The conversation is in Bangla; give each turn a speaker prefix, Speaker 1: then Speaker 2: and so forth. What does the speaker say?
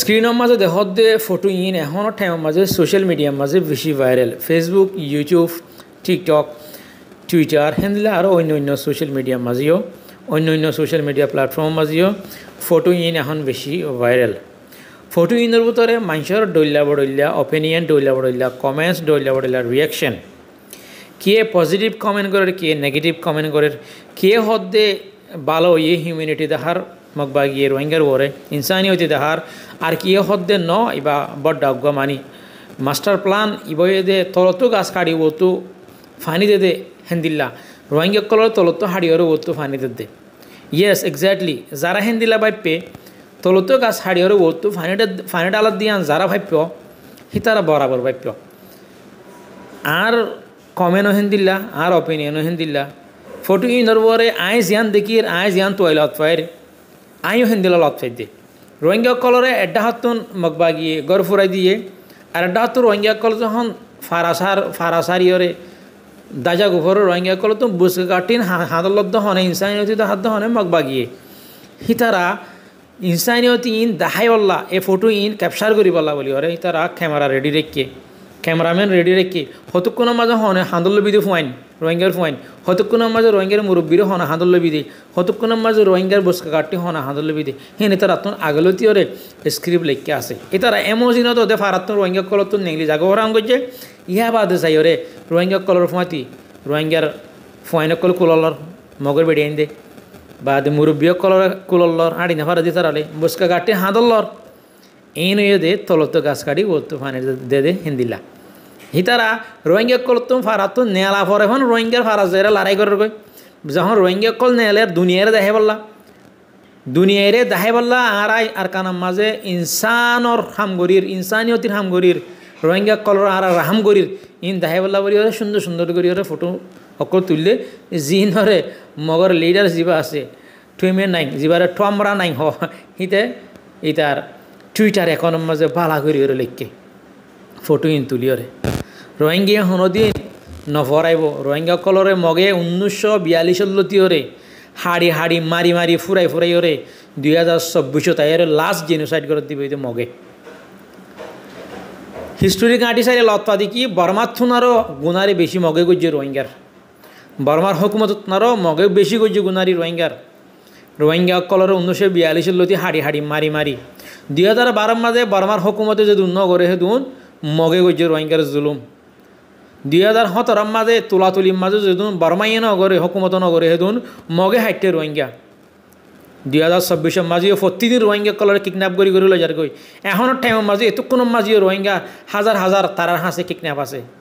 Speaker 1: স্ক্রিনের মাঝে দেশত দে ফটো ইন এখনৰ ঠাইৰ মাজে ছ'চিয়েল মিডিয়াৰ মাজে বেছি viral Facebook YouTube TikTok Twitter সেনেদিলে আৰু অন্য অন্য সোশ্যাল মিডিয়াৰ মাজেও অন্য অন্য সোশ্যাল মিডিয়া প্লেটফৰ্মৰ মাজেও ফটো ইন এখন বেছি ভাইৰেল ফটো ইনৰ ভিতৰে মানুষের দৈলা বদৈলা অপিনিয়ন দৈলা বদৈলা কমেণ্টছ দৈলা বদৈলা ৰিয়েকশ্যন কে পজিটিভ কমেণ্ট কৰে কে নেগেটিভ কমেণ্ট কৰে কে হদ্দে ভালো ইয়ে হিউমিউনিটি দেখাৰ মগবাগিয়ে রোহিঙ্গার ওরে হইতে দেহার আর কিয়ে হদ্দে ন ইবা অজ্ঞ মানি মাস্টার প্লান ইবয়ে দে তলতো গাছ কাড়ি ওতু ফানি দে দে হেন্দিল্লা রোহিঙ্গা কলর তলতো হাড়িওরে ওতু ফানি দে দে ইয়েস এক্স্যাক্টলি যারা হেন্দিলা ভাইপে তলতো গাছ হাড়িওরে ওতু ফানি ফানিটা আলাদ দিয়ান যারা ভাইপ্য সি তারা বরাবর ভাইপ্য আর কমেনও হেন্দিল্লা আর অপিনিয়নও হেন্দিল্লা ফটো ইনর ওরে আইস জিয়ান দেখি আইস জিয়ান তোয়াইলত ফাইর আইও হিন্দি লত ফাইদে রোহিঙ্গা কলরে এড্ডা মগবা গিয়ে গড় ফুরাই দিয়ে আর এড্ডা রোহিঙ্গা কল যখন ফারাসার ফারাসারিয়রে দাজা গুফর রোহিঙ্গা কল তো বুসকে কাটিন হাদলত হনে ইনসানিয়তি হাত হনে মগবা গিয়ে হিতারা ইনসানিয়তি ইন দাহাই এ ফটো ইন ক্যাপচার করি বলা বলি ওরে হিতারা ক্যামেরা রেডি রেখে ক্যামেরাম্যান রেডি রেখে হতক্ষণের মাঝে হনে হান্দল্য বিধি ফুয়াইন রোহিঙ্গার ফুয়াইন হতক্ষণের মাঝে রোহিঙ্গার মুরব্বীর হনে হান্দল্য বিধি হতক্ষণের মাঝে রোহিঙ্গার বস্কাঘাটটি হনা হান্দল্য বিধি হ্যাঁ নেতার আত্মন আগলতীয়রে স্ক্রিপ্ট লেখকে আছে এতারা এমন জিনত দে ফারাত্মন রোহিঙ্গা কলত নেংলি জাগরণ করছে ইহা বাদে ওরে রোহিঙ্গা কলর ফুয়াতি রোহিঙ্গার কল কুললর মগর বেড়ে দে বা দে মুরব্বীয় কলর কুলল্লর আড়ি নেফারা দিয়ে তারালে কাটটি হাঁদল্লর এই দে ಏನು ಇದೆ ತೊಲತ್ತು ಗಾಸ್ಕಾಡಿ ফানের দে দে হিন্দিলা হিতারা রোহিঙ্গা কলতুম ফারাতুন নেলা পর এখন রোহিঙ্গার ফারা জয়েরা লড়াই করে গই যখন রোহিঙ্গা কল নেলে দুনিয়ারে দেখে বললা দুনিয়ারে দেখে বললা আর আই আর কানার মাঝে ইনসানর হামগরির ইনসানিয়তির হামগরির রোহিঙ্গা কলর আর রাহামগরির ইন দেখে বললা বলি ওরা সুন্দর সুন্দর করি ওরা ফটো অকল তুললে জিনরে মগর লিডার যিবা আছে টুইমে নাই যিবারে টমরা নাই হ হিতে ইতার টুইটার এখন মাঝে বালা করি ওরে লিখকে ফটো ইন তুলি ওরে রোহিঙ্গীয়া নভরাইব নভৰাইব কলরে মগে ঊনৈছশ হাড়ি মারি মারি মাৰি মাৰি ফুৰাই দুই হাজার চৌব্বিছত তাইরে লাষ্ট জেনোসাইড করে দিব মগে হিষ্টৰী গাঁটি চাই লতা দেখি বৰ্মাত থুনাৰো গুণাৰে বেছি মগে গজ্জে রোহিঙ্গার বর্মার হকুমত নাৰো মগে বেছি গজ্য রোহিঙ্গার রোহিঙ্গা কলরে উনিশশো বিয়াল্লিশ লতি হাড়ি হাড়ি মারি মারি দুই হাজার বারো মাঝে বর্মার হকুমতে যদি উন্ন করে হেদুন মগে গজ্জে রোহিঙ্গার জুলুম দুই হাজার সতরার মাজে তোলাতুলির মাজে যেদিন বার্মাইয়ে নগরে হকুমত নগরে সেদিন মগে হাইটে রোহিঙ্গা দুই হাজার চব্বিশের মাজিও প্রতিদিন রোহিঙ্গা কলরে কিডন্যাপ করে করে লই যার গই এখনের টাইমের মাঝে এতক্ষণ মাজিও রোহিঙ্গা হাজার হাজার তারার হাঁসে কিডন্যাপ আছে